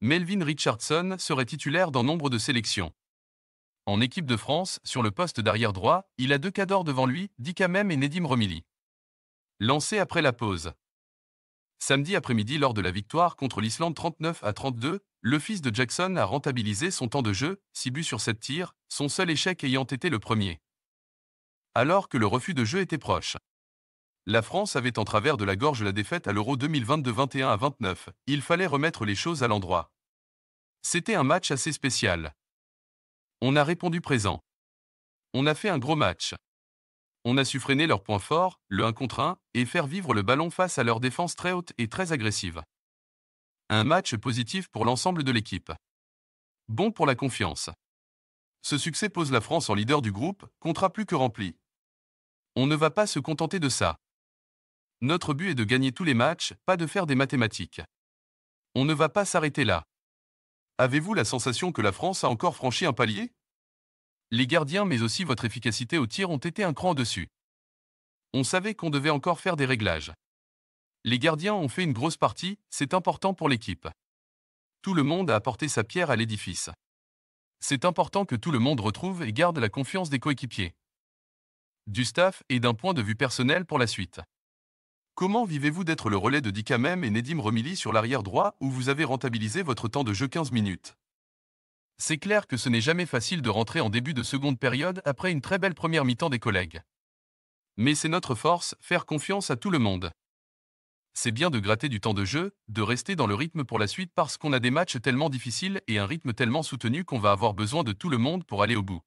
Melvin Richardson serait titulaire dans nombre de sélections. En équipe de France, sur le poste d'arrière droit, il a deux cadors devant lui, Dikamem et Nedim Romili. Lancé après la pause. Samedi après-midi, lors de la victoire contre l'Islande 39 à 32, le fils de Jackson a rentabilisé son temps de jeu, 6 buts sur 7 tirs, son seul échec ayant été le premier. Alors que le refus de jeu était proche. La France avait en travers de la gorge la défaite à l'Euro 2022-21 à 29. Il fallait remettre les choses à l'endroit. C'était un match assez spécial. On a répondu présent. On a fait un gros match. On a su freiner leurs points forts, le 1 contre 1, et faire vivre le ballon face à leur défense très haute et très agressive. Un match positif pour l'ensemble de l'équipe. Bon pour la confiance. Ce succès pose la France en leader du groupe, contrat plus que rempli. On ne va pas se contenter de ça. Notre but est de gagner tous les matchs, pas de faire des mathématiques. On ne va pas s'arrêter là. Avez-vous la sensation que la France a encore franchi un palier Les gardiens mais aussi votre efficacité au tir ont été un cran dessus. On savait qu'on devait encore faire des réglages. Les gardiens ont fait une grosse partie, c'est important pour l'équipe. Tout le monde a apporté sa pierre à l'édifice. C'est important que tout le monde retrouve et garde la confiance des coéquipiers, du staff et d'un point de vue personnel pour la suite. Comment vivez-vous d'être le relais de Dikamem et Nedim Romili sur l'arrière droit où vous avez rentabilisé votre temps de jeu 15 minutes C'est clair que ce n'est jamais facile de rentrer en début de seconde période après une très belle première mi-temps des collègues. Mais c'est notre force, faire confiance à tout le monde. C'est bien de gratter du temps de jeu, de rester dans le rythme pour la suite parce qu'on a des matchs tellement difficiles et un rythme tellement soutenu qu'on va avoir besoin de tout le monde pour aller au bout.